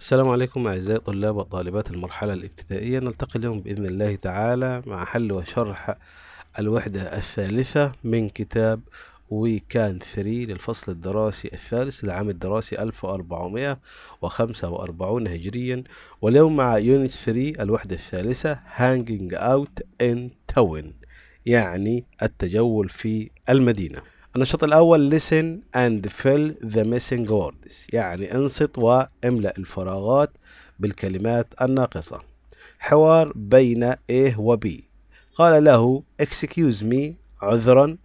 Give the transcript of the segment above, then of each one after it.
السلام عليكم أعزائي طلاب وطالبات المرحلة الابتدائية نلتقي اليوم بإذن الله تعالى مع حل وشرح الوحدة الثالثة من كتاب وي كان ثري للفصل الدراسي الثالث للعام الدراسي 1445 هجريا واليوم مع يونت ثري الوحدة الثالثة هانجينج أوت إن تاون يعني التجول في المدينة النشاط الأول listen and fill the missing words يعني انصت واملأ الفراغات بالكلمات الناقصة حوار بين إيه وبي قال له excuse me عذرا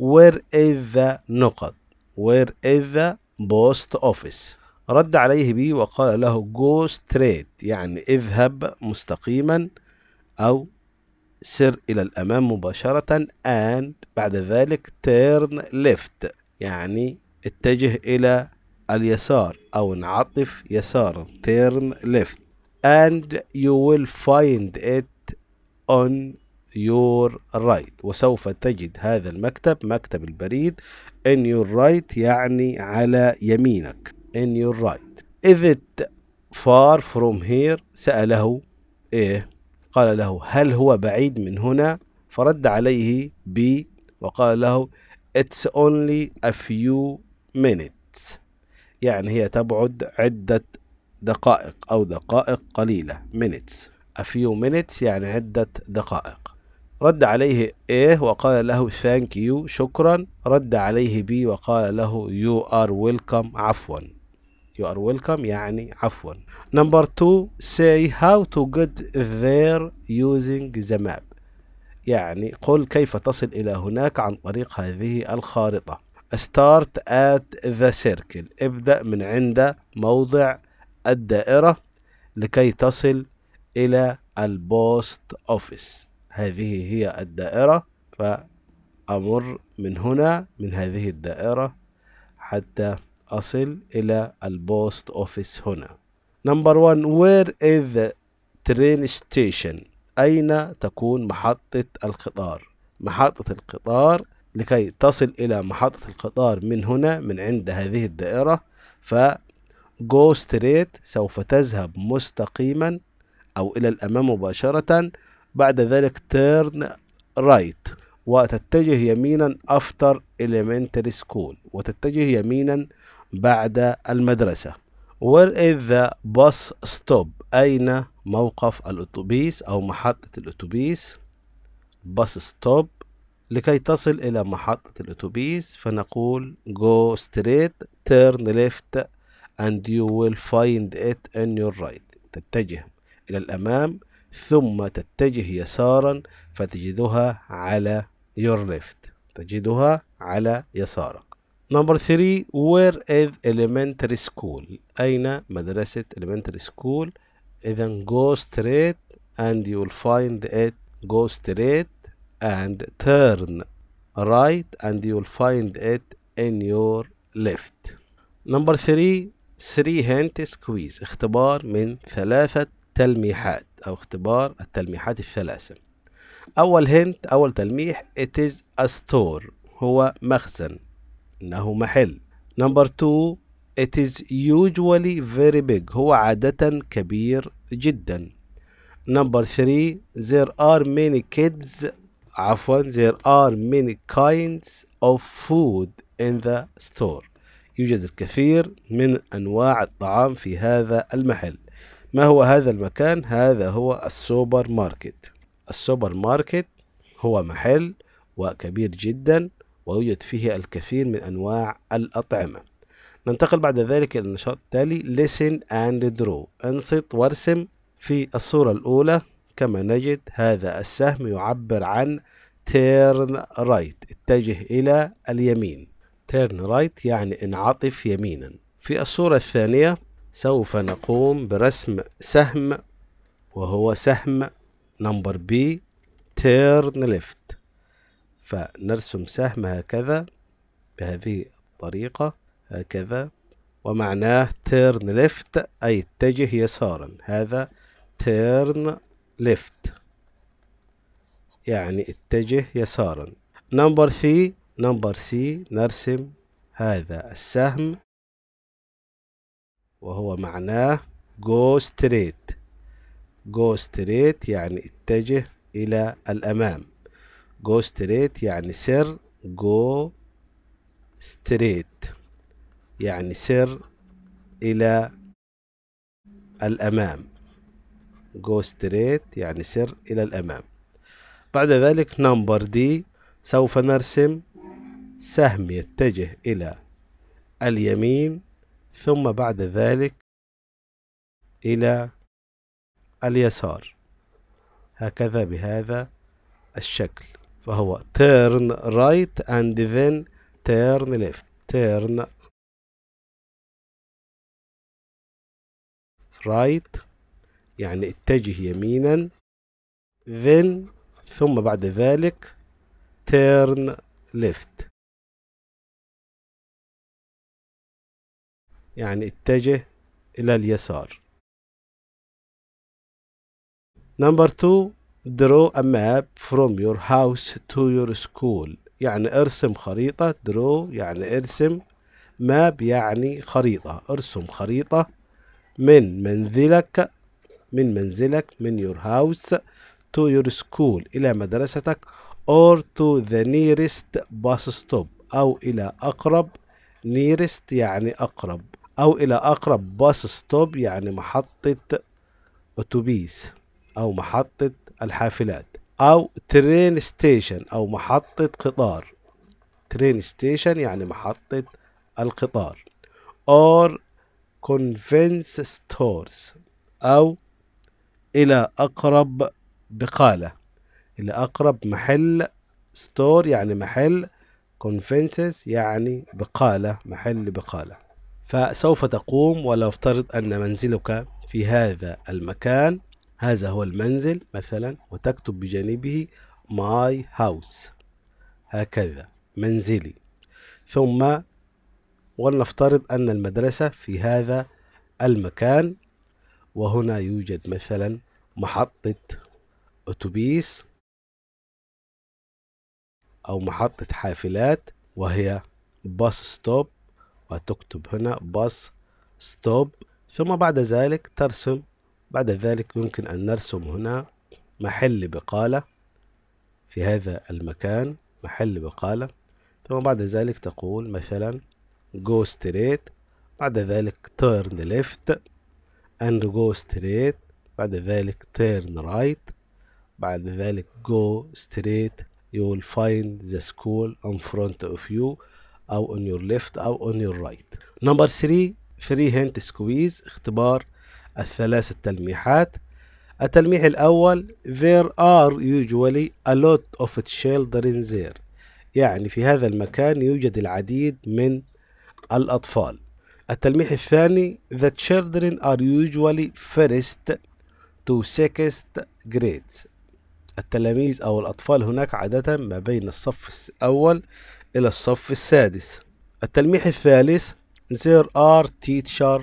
where is the نقط where is the post office رد عليه بي وقال له go straight يعني اذهب مستقيما أو سر إلى الأمام مباشرة and بعد ذلك turn left يعني اتجه إلى اليسار أو انعطف يسارا turn left and you will find it on your right وسوف تجد هذا المكتب مكتب البريد in your right يعني على يمينك in your right is it far from here سأله ايه قال له هل هو بعيد من هنا فرد عليه بي وقال له it's only a few minutes يعني هي تبعد عدة دقائق أو دقائق قليلة minutes a few minutes يعني عدة دقائق رد عليه إيه وقال له thank you شكرا رد عليه بي وقال له you are welcome عفوا You are welcome يعني عفوا. Number two, say how to get there using the map. يعني قل كيف تصل إلى هناك عن طريق هذه الخارطة. Start at the circle. ابدأ من عند موضع الدائرة لكي تصل إلى البوست أوفيس. هذه هي الدائرة فأمر من هنا من هذه الدائرة حتى أصل إلى البوست أوفيس هنا نمبر 1 where is the train station أين تكون محطة القطار محطة القطار لكي تصل إلى محطة القطار من هنا من عند هذه الدائرة ف go straight سوف تذهب مستقيما أو إلى الأمام مباشرة بعد ذلك turn right وتتجه يمينا after elementary school وتتجه يمينا بعد المدرسة Where is the bus stop أين موقف الأتوبيس أو محطة الأتوبيس bus stop لكي تصل إلى محطة الأتوبيس فنقول go straight turn left and you will find it in your right تتجه إلى الأمام ثم تتجه يسارا فتجدها على your left تجدها على يسارك نمبر 3 وير از elementary سكول أين مدرسة elementary سكول إذا go straight and you will find it go straight and turn right and you will find it in your left نمبر 3 3 هنت سكويز اختبار من ثلاثة تلميحات أو اختبار التلميحات الثلاثة أول هنت أول تلميح it is a store هو مخزن إنه محل نمبر 2 it is usually very big هو عادة كبير جدا نمبر 3 there are many kids عفوا there are many kinds of food in the store يوجد الكثير من أنواع الطعام في هذا المحل ما هو هذا المكان؟ هذا هو السوبر ماركت السوبر ماركت هو محل وكبير جدا ويوجد فيه الكثير من أنواع الأطعمة ننتقل بعد ذلك إلى النشاط التالي listen and draw انصت وارسم في الصورة الأولى كما نجد هذا السهم يعبر عن turn right اتجه إلى اليمين turn right يعني انعطف يمينا في الصورة الثانية سوف نقوم برسم سهم وهو سهم نمبر بي turn left فنرسم سهم هكذا بهذه الطريقة هكذا ومعناه تيرن ليفت أي اتجه يسارا هذا تيرن ليفت يعني اتجه يسارا نمبر في نمبر سي نرسم هذا السهم وهو معناه go straight go straight يعني اتجه إلى الأمام جو ستريت يعني سر جو ستريت يعني سر إلى الأمام جو ستريت يعني سر إلى الأمام بعد ذلك نمبر دي سوف نرسم سهم يتجه إلى اليمين ثم بعد ذلك إلى اليسار هكذا بهذا الشكل فهو turn right and then turn left turn right يعني اتجه يمينا then ثم بعد ذلك turn left يعني اتجه إلى اليسار number two draw a map from your house to your school يعني ارسم خريطة draw يعني ارسم ماب يعني خريطة ارسم خريطة من منزلك من منزلك من your house to your school إلى مدرستك or to the nearest bus stop أو إلى أقرب nearest يعني أقرب أو إلى أقرب bus stop يعني محطة أتوبيس أو محطة الحافلات أو ترين ستيشن أو محطة قطار ترين ستيشن يعني محطة القطار or convenience stores أو إلى أقرب بقالة إلى أقرب محل ستور يعني محل كونفينسز يعني بقالة محل بقالة فسوف تقوم ولنفترض أن منزلك في هذا المكان هذا هو المنزل مثلا وتكتب بجانبه my house هكذا منزلي ثم ولنفترض أن المدرسة في هذا المكان وهنا يوجد مثلا محطة أتوبيس أو محطة حافلات وهي باص ستوب وتكتب هنا باص ستوب ثم بعد ذلك ترسم بعد ذلك يمكن أن نرسم هنا محل بقالة في هذا المكان محل بقالة ثم بعد ذلك تقول مثلا go straight بعد ذلك turn left and go straight بعد ذلك turn right بعد ذلك go straight you will find the school in front of you أو on your left أو on your right number 3 free hand squeeze اختبار الثلاث التلميحات التلميح الأول there are usually a lot of children there يعني في هذا المكان يوجد العديد من الأطفال التلميح الثاني the children are usually first to sixth grades التلاميذ أو الأطفال هناك عادة ما بين الصف الأول إلى الصف السادس التلميح الثالث there are teacher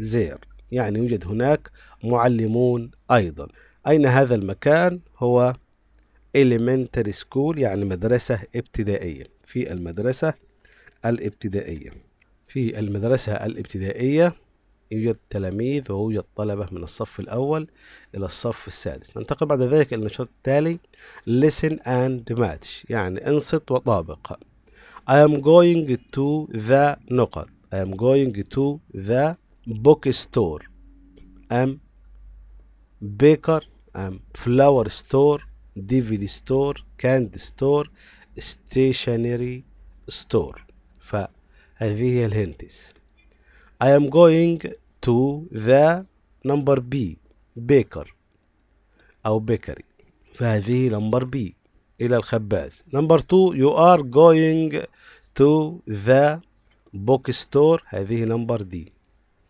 there يعني يوجد هناك معلمون أيضا أين هذا المكان هو elementary school يعني مدرسة ابتدائية في المدرسة الابتدائية في المدرسة الابتدائية يوجد تلاميذ ويوجد طلبة من الصف الأول إلى الصف السادس ننتقل بعد ذلك إلى النشاط التالي listen and match يعني انصت وطابق I am going to the نقط I am going to the بوك ستور ام بيكر ام فلاور ستور دي في دي ستور كاند ستور ستيشنري ستور فهذه هي الهنتس I am going to the number B baker أو بيكري فهذه نمبر B إلى الخباز نمبر 2 you are going to the bookstore هذه نمبر D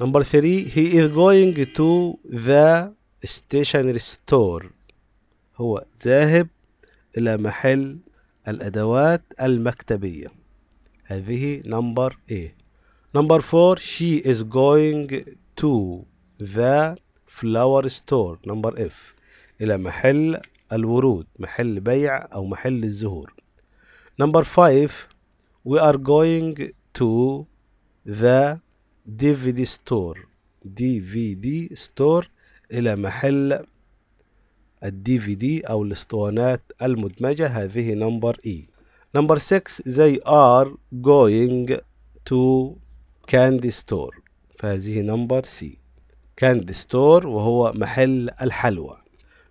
نمبر 3 he is going to the stationery store هو ذاهب إلى محل الأدوات المكتبية هذه نمبر A نمبر 4 she is going to the flower store نمبر F إلى محل الورود محل بيع أو محل الزهور نمبر 5 we are going to the دي في دي ستور دي في دي ستور إلى محل الدي في دي أو الاسطوانات المدمجة هذه نمبر إي e. نمبر 6 زي ار جوينج تو كاندي ستور فهذه نمبر سي كاندي ستور وهو محل الحلوى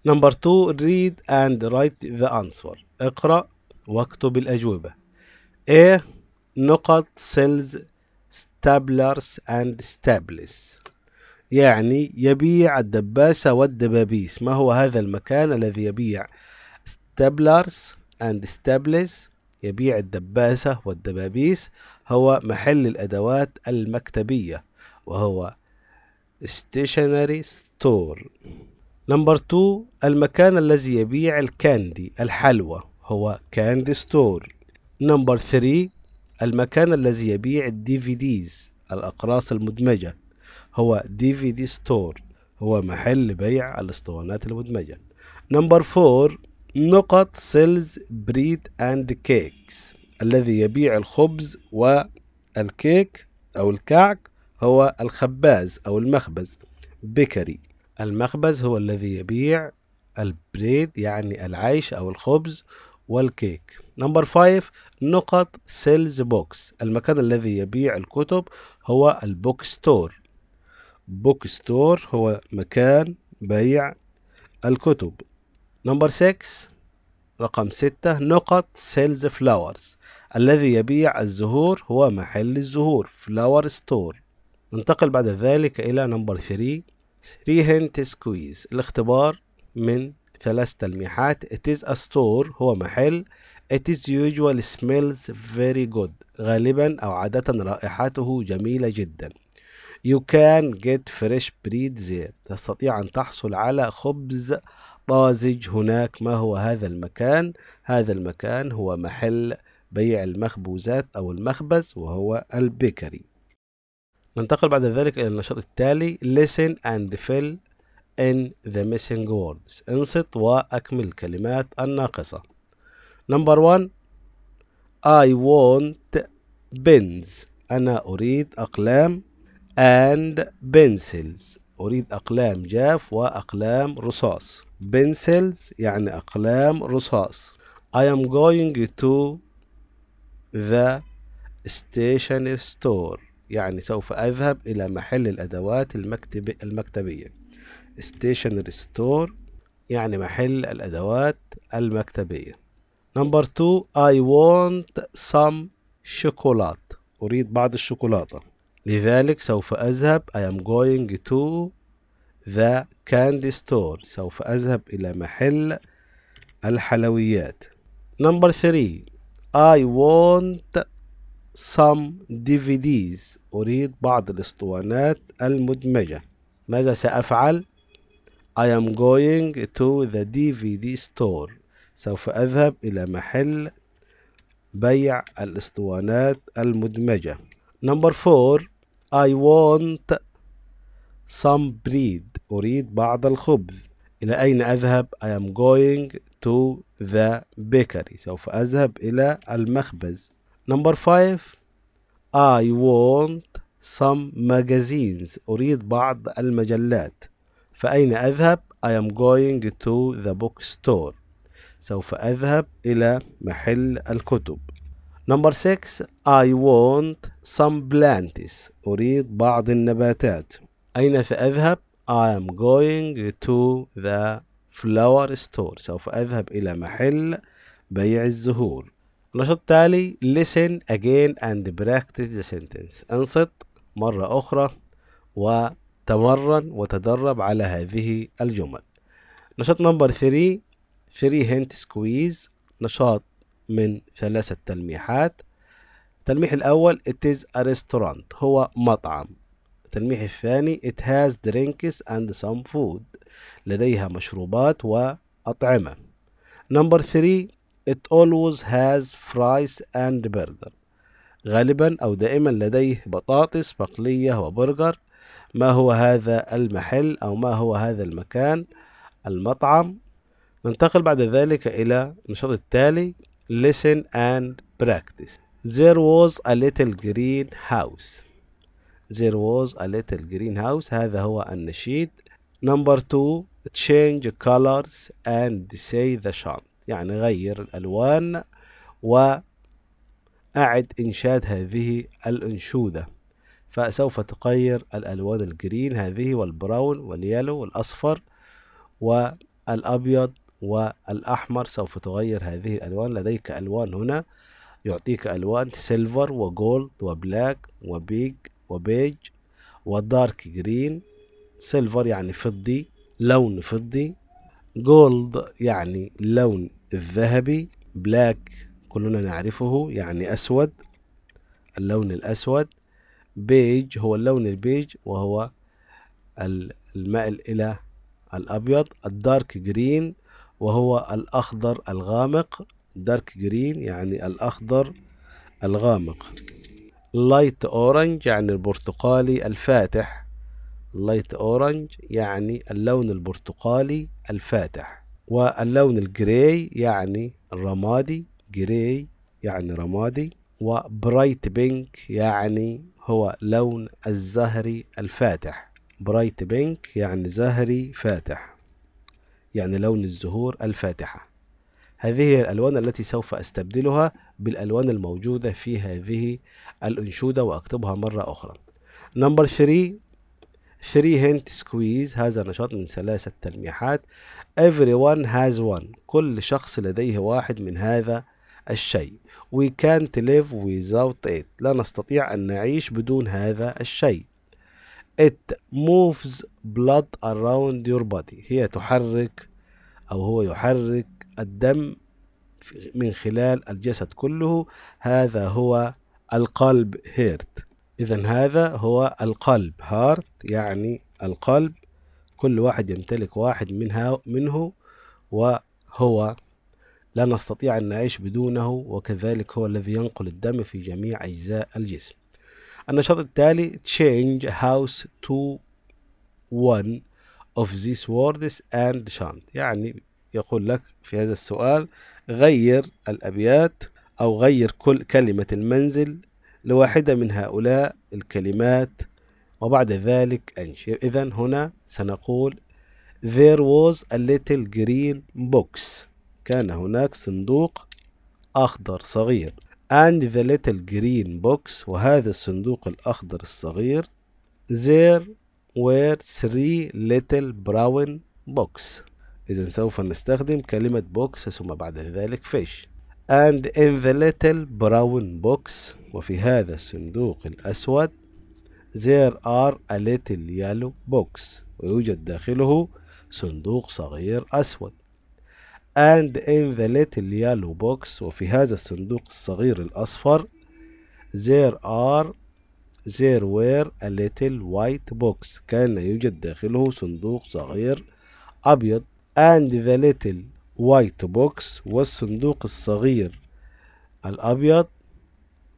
نمبر 2 ريد اند رايت ذا انسور اقرأ واكتب الأجوبة ايه نقط سيلز ستابلرز اند ستابلس يعني يبيع الدباسة والدبابيس ما هو هذا المكان الذي يبيع ستابلرز اند ستابلس يبيع الدباسة والدبابيس هو محل الأدوات المكتبية وهو stationery store نمبر 2 المكان الذي يبيع الكاندي الحلوى هو كاندي ستور نمبر 3 المكان الذي يبيع الدي في ديز الأقراص المدمجة هو دي في دي ستور هو محل بيع الاسطوانات المدمجة نمبر فور نقط سيلز بريد اند كيكس الذي يبيع الخبز والكيك أو الكعك هو الخباز أو المخبز بيكري المخبز هو الذي يبيع البريد يعني العيش أو الخبز والكيك نمبر 5 نقط سيلز بوكس المكان الذي يبيع الكتب هو البوك ستور بوك ستور هو مكان بيع الكتب نمبر 6 رقم 6 نقط سيلز فلاورز الذي يبيع الزهور هو محل الزهور فلاور ستور ننتقل بعد ذلك إلى نمبر 3 3 هنت سكويز الاختبار من ثلاث تلميحات it is a store هو محل it is usually smells very good غالبا أو عادة رائحته جميلة جدا you can get fresh bread there تستطيع أن تحصل على خبز طازج هناك ما هو هذا المكان هذا المكان هو محل بيع المخبوزات أو المخبز وهو البيكري ننتقل بعد ذلك إلى النشاط التالي listen and fill in the missing words انصت وأكمل الكلمات الناقصة number one I want pens أنا أريد أقلام and pencils أريد أقلام جاف وأقلام رصاص pencils يعني أقلام رصاص I am going to the station store يعني سوف أذهب إلى محل الأدوات المكتب المكتبية stationery store يعني محل الأدوات المكتبية نمبر 2 I want some chocolate أريد بعض الشوكولاتة لذلك سوف أذهب I am going to the candy store سوف أذهب إلى محل الحلويات نمبر 3 I want some DVDs أريد بعض الأسطوانات المدمجة ماذا سأفعل؟ I am going to the DVD store سوف أذهب إلى محل بيع الأسطوانات المدمجة Number four I want some bread أريد بعض الخبز إلى أين أذهب؟ I am going to the bakery سوف أذهب إلى المخبز نمبر 5 I want some magazines أريد بعض المجلات فأين أذهب I am going to the bookstore سوف أذهب إلى محل الكتب نمبر 6 I want some plants أريد بعض النباتات أين سأذهب I am going to the flower store سوف أذهب إلى محل بيع الزهور النشاط التالي listen again and practice the sentence انصت مرة أخرى وتمرن وتدرب على هذه الجمل نشاط نمبر 3 3 هنت سكويز نشاط من ثلاثة تلميحات التلميح الأول it is a restaurant هو مطعم التلميح الثاني it has drinks and some food لديها مشروبات وأطعمة نمبر 3 It always has fries and burger غالبا أو دائما لديه بطاطس مقلية وبرجر ما هو هذا المحل أو ما هو هذا المكان المطعم ننتقل بعد ذلك إلى النشاط التالي listen and practice there was a little green house there was a little green house هذا هو النشيد number two change colors and say the chant يعني غير الألوان وأعد إنشاد هذه الأنشودة فسوف تغير الألوان الجرين هذه والبراون واليالو والأصفر والأبيض والأحمر سوف تغير هذه الألوان لديك ألوان هنا يعطيك ألوان سيلفر وجولد وبلاك وبيج وبيج ودارك جرين سيلفر يعني فضي لون فضي جولد يعني اللون الذهبي بلاك كلنا نعرفه يعني أسود اللون الأسود بيج هو اللون البيج وهو المائل إلى الأبيض الدارك جرين وهو الأخضر الغامق دارك جرين يعني الأخضر الغامق لايت أورنج يعني البرتقالي الفاتح لايت أورنج يعني اللون البرتقالي الفاتح واللون الجراي يعني الرمادي جراي يعني رمادي يعني وبرايت بينك يعني هو لون الزهري الفاتح برايت بينك يعني زهري فاتح يعني لون الزهور الفاتحة هذه هي الألوان التي سوف أستبدلها بالألوان الموجودة في هذه الأنشودة وأكتبها مرة أخرى نمبر 3 3 هنت سكويز هذا نشاط من ثلاثة تلميحات everyone has one كل شخص لديه واحد من هذا الشيء we can't live without it لا نستطيع أن نعيش بدون هذا الشيء it moves blood around your body هي تحرك أو هو يحرك الدم من خلال الجسد كله هذا هو القلب هيرت إذا هذا هو القلب هارت يعني القلب كل واحد يمتلك واحد منها منه وهو لا نستطيع أن نعيش بدونه وكذلك هو الذي ينقل الدم في جميع أجزاء الجسم النشاط التالي change house to one of these words and chant يعني يقول لك في هذا السؤال غير الأبيات أو غير كل كلمة المنزل لواحدة من هؤلاء الكلمات وبعد ذلك أنشئ إذا هنا سنقول There was a little green box كان هناك صندوق أخضر صغير and the little green box وهذا الصندوق الأخضر الصغير there were three little brown box إذا سوف نستخدم كلمة box ثم بعد ذلك fish and in the little brown box وفي هذا الصندوق الأسود there are a little yellow box ويوجد داخله صندوق صغير أسود and in the little yellow box وفي هذا الصندوق الصغير الأصفر there are there were a little white box كان يوجد داخله صندوق صغير أبيض and the little white box والصندوق الصغير الأبيض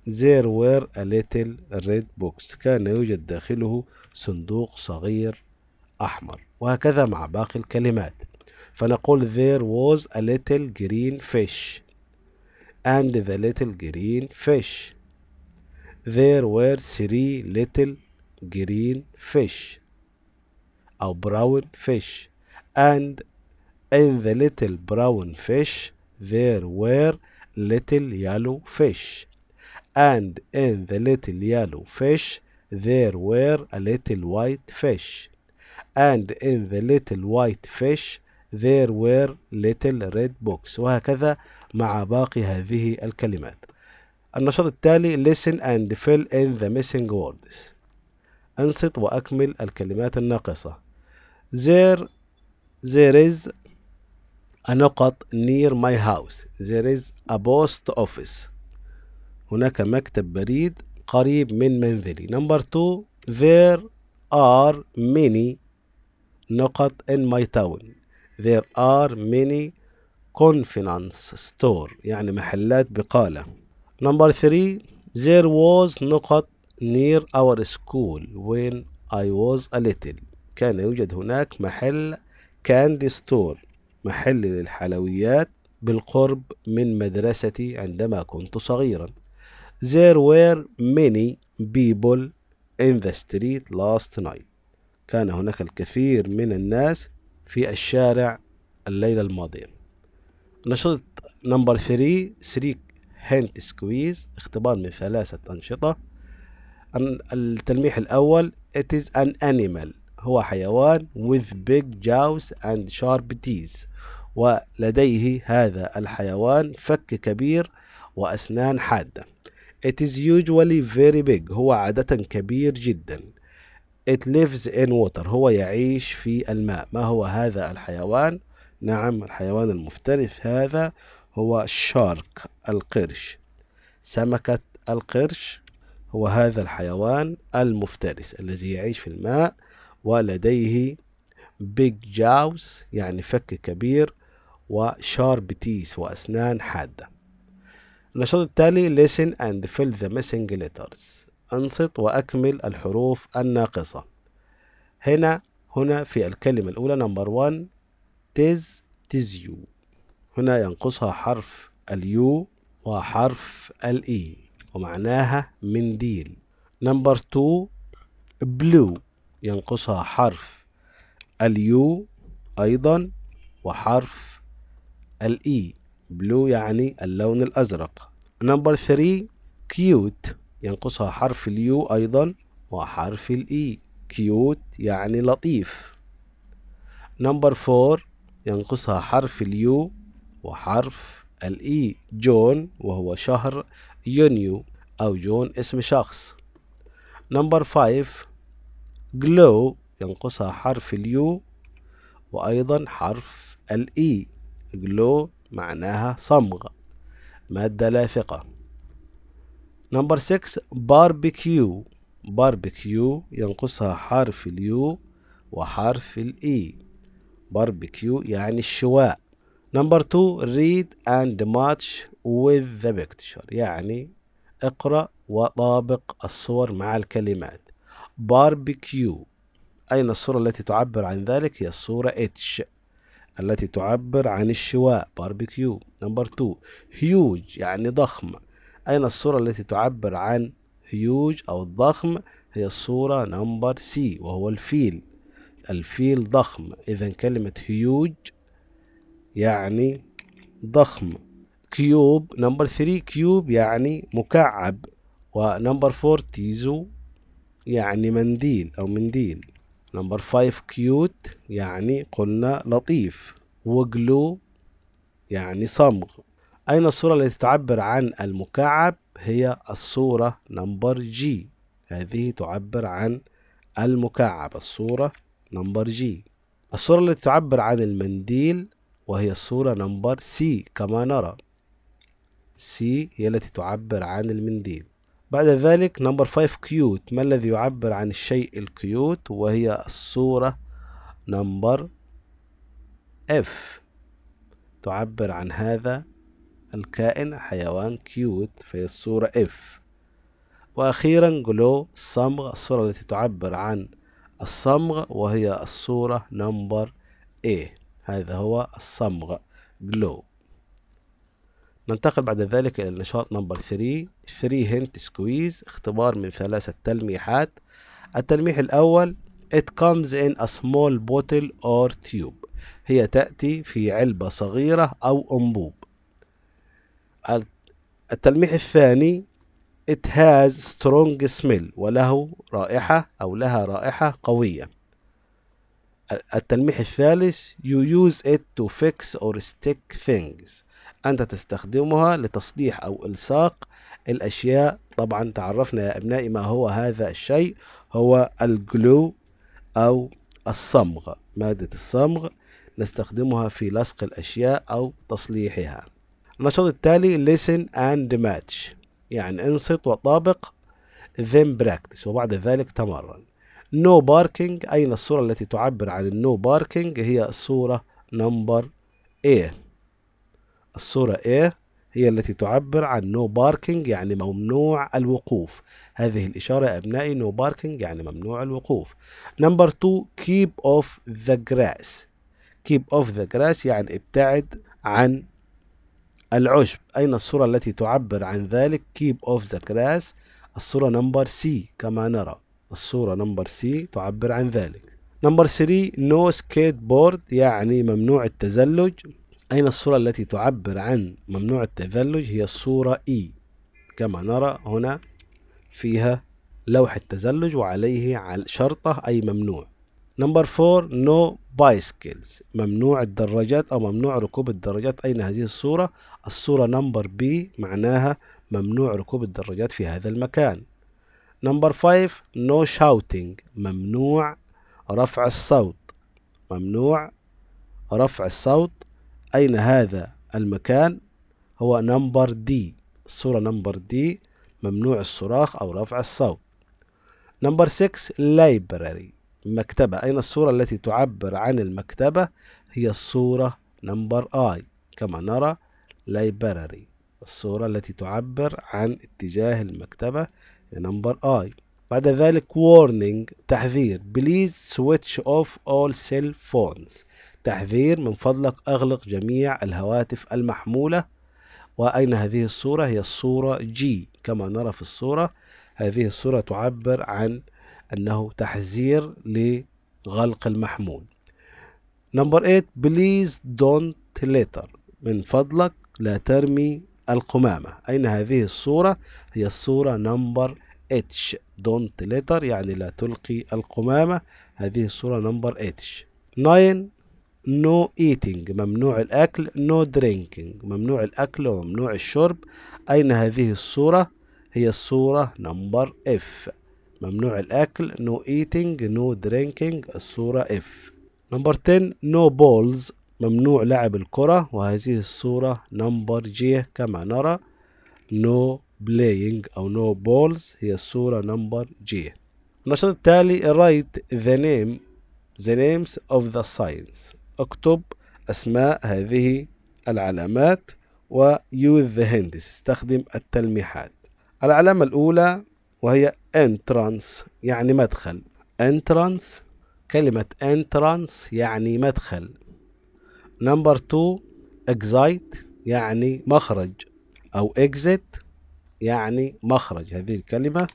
there were a little red box كان يوجد داخله صندوق صغير أحمر وهكذا مع باقي الكلمات فنقول there was a little green fish and the little green fish there were three little green fish أو brown fish and In the little brown fish there were little yellow fish and in the little yellow fish there were a little white fish and in the little white fish there were little red books وهكذا مع باقي هذه الكلمات النشاط التالي listen and fill in the missing words انصت وأكمل الكلمات الناقصة there there is نقط near my house there is a post office هناك مكتب بريد قريب من منزلي number 2 there are many نقط in my town there are many confidence store يعني محلات بقالة number 3 there was نقط near our school when I was a little كان يوجد هناك محل candy store محل للحلويات بالقرب من مدرستي عندما كنت صغيرا There were many people in the street last night كان هناك الكثير من الناس في الشارع الليلة الماضية نشاط نمبر 3 3 هنت سكويز اختبار من ثلاثة أنشطة التلميح الأول It is an animal هو حيوان with big jaws and sharp teeth ولديه هذا الحيوان فك كبير وأسنان حادة It is usually very big هو عادة كبير جدا It lives in water هو يعيش في الماء ما هو هذا الحيوان؟ نعم الحيوان المفترس هذا هو الشارك القرش سمكة القرش هو هذا الحيوان المفترس الذي يعيش في الماء ولديه بيج جاوز يعني فك كبير وشارب تيس وأسنان حادة النشاط التالي listen and fill the missing letters انصت وأكمل الحروف الناقصة هنا هنا في الكلمة الأولى نمبر tis tis you هنا ينقصها حرف اليو وحرف الإي e، ومعناها منديل نمبر two بلو ينقصها حرف اليو أيضا وحرف الإي بلو يعني اللون الأزرق نمبر ثري كيوت ينقصها حرف اليو أيضا وحرف الإي كيوت يعني لطيف نمبر فور ينقصها حرف اليو وحرف الإي جون وهو شهر يونيو أو جون اسم شخص نمبر 5 glow ينقصها حرف اليو وأيضا حرف الإي e. glow معناها صمغ مادة لافقة نمبر 6 باربيكيو باربيكيو ينقصها حرف اليو وحرف الإي باربيكيو e. يعني الشواء نمبر 2 ريد اند ماتش with the picture يعني اقرأ وطابق الصور مع الكلمات باربيكيو أين الصورة التي تعبر عن ذلك هي الصورة اتش التي تعبر عن الشواء باربيكيو نمبر 2 هيوج يعني ضخم أين الصورة التي تعبر عن هيوج أو الضخم هي الصورة نمبر سي وهو الفيل الفيل ضخم إذا كلمة هيوج يعني ضخم كيوب نمبر 3 كيوب يعني مكعب ونمبر 4 تيزو يعني منديل أو منديل نمبر فايف كيوت يعني قلنا لطيف وجلو يعني صمغ أين الصورة التي تعبر عن المكعب هي الصورة نمبر جي هذه تعبر عن المكعب الصورة نمبر جي الصورة التي تعبر عن المنديل وهي الصورة نمبر سي كما نرى سي هي التي تعبر عن المنديل بعد ذلك نمبر 5 كيوت ما الذي يعبر عن الشيء الكيوت وهي الصورة نمبر اف تعبر عن هذا الكائن حيوان كيوت في الصورة اف وأخيرا جلو الصمغ الصورة التي تعبر عن الصمغ وهي الصورة نمبر A هذا هو الصمغ جلو ننتقل بعد ذلك إلى النشاط نمبر 3 ثري هنت سكويز اختبار من ثلاثة تلميحات التلميح الأول It comes in a small bottle or tube هي تأتي في علبة صغيرة أو أنبوب التلميح الثاني It has strong smell وله رائحة أو لها رائحة قوية التلميح الثالث You use it to fix or stick things أنت تستخدمها لتصليح أو إلصاق الأشياء طبعا تعرفنا يا أبنائي ما هو هذا الشيء هو الجلو أو الصمغ مادة الصمغ نستخدمها في لصق الأشياء أو تصليحها النشاط التالي listen and match يعني انصت وطابق then practice وبعد ذلك تمرن no parking أين الصورة التي تعبر عن النو no parking هي الصورة نمبر 8 الصورة A هي التي تعبر عن نو no باركينج يعني ممنوع الوقوف هذه الإشارة يا أبنائي نو no باركينج يعني ممنوع الوقوف نمبر 2 keep off the grass keep off the grass يعني ابتعد عن العشب أين الصورة التي تعبر عن ذلك keep off the grass الصورة نمبر سي كما نرى الصورة نمبر سي تعبر عن ذلك نمبر 3 نو سكيت بورد يعني ممنوع التزلج أين الصورة التي تعبر عن ممنوع التزلج هي الصورة E كما نرى هنا فيها لوح التزلج وعليه على شرطة أي ممنوع نمبر 4 نو بايسكلز ممنوع الدراجات أو ممنوع ركوب الدراجات أين هذه الصورة الصورة نمبر بي معناها ممنوع ركوب الدراجات في هذا المكان نمبر 5 نو شاوتينج ممنوع رفع الصوت ممنوع رفع الصوت أين هذا المكان هو نمبر دي الصورة نمبر دي ممنوع الصراخ أو رفع الصوت نمبر 6 library مكتبة أين الصورة التي تعبر عن المكتبة هي الصورة نمبر I كما نرى library الصورة التي تعبر عن اتجاه المكتبة هي نمبر I بعد ذلك warning تحذير please switch off all cell phones تحذير من فضلك أغلق جميع الهواتف المحمولة وأين هذه الصورة هي الصورة جي كما نرى في الصورة هذه الصورة تعبر عن أنه تحذير لغلق المحمول نمبر 8 بليز دونت ليتر من فضلك لا ترمي القمامة أين هذه الصورة هي الصورة نمبر اتش دونت ليتر يعني لا تلقي القمامة هذه الصورة نمبر اتش 9 نو ايتينج ممنوع الاكل نو درينكينج ممنوع الاكل وممنوع الشرب اين هذه الصوره هي الصوره نمبر اف ممنوع الاكل نو ايتينج نو درينكينج الصوره اف نمبر 10 نو بولز ممنوع لعب الكره وهذه الصوره نمبر جي كما نرى نو بلاينج او نو بولز هي الصوره نمبر جي النشاط التالي write the name the names of the science اكتب أسماء هذه العلامات و use the hints استخدم التلميحات العلامة الأولى وهي entrance يعني مدخل entrance كلمة entrance يعني مدخل نمبر two exit يعني مخرج أو exit يعني مخرج هذه الكلمة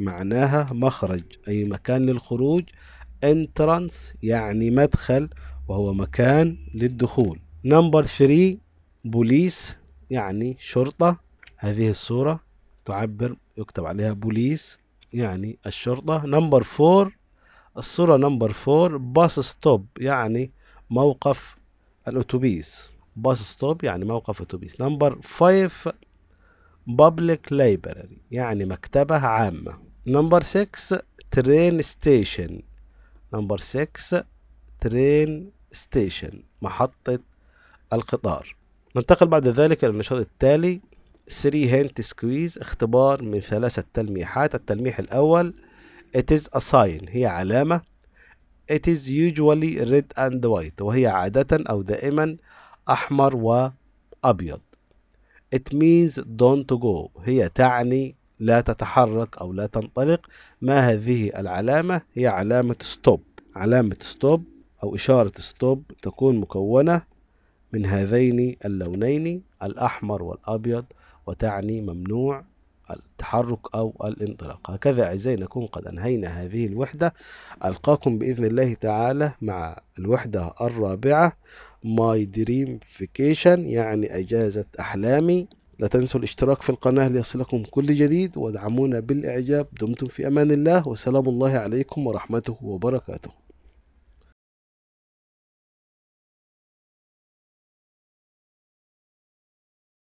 معناها مخرج أي مكان للخروج entrance يعني مدخل وهو مكان للدخول نمبر 3 بوليس يعني شرطة هذه الصورة تعبر يكتب عليها بوليس يعني الشرطة نمبر 4 الصورة نمبر 4 باص ستوب يعني موقف الأتوبيس باص ستوب يعني موقف أتوبيس نمبر 5 بابليك لايبراري يعني مكتبة عامة نمبر 6 ترين ستيشن نمبر 6 ترين ستيشن محطة القطار ننتقل بعد ذلك إلى النشاط التالي 3 هنت سكويز اختبار من ثلاثة تلميحات التلميح الأول It is a sign هي علامة It is usually red and white وهي عادة أو دائما أحمر وأبيض It means don't go هي تعني لا تتحرك أو لا تنطلق ما هذه العلامة هي علامة stop علامة stop أو إشارة ستوب تكون مكونة من هذين اللونين الأحمر والأبيض وتعني ممنوع التحرك أو الانطلاق هكذا أعزائي نكون قد أنهينا هذه الوحدة ألقاكم بإذن الله تعالى مع الوحدة الرابعة ماي Vacation يعني إجازة أحلامي لا تنسوا الاشتراك في القناة ليصلكم كل جديد وادعمونا بالإعجاب دمتم في أمان الله وسلام الله عليكم ورحمته وبركاته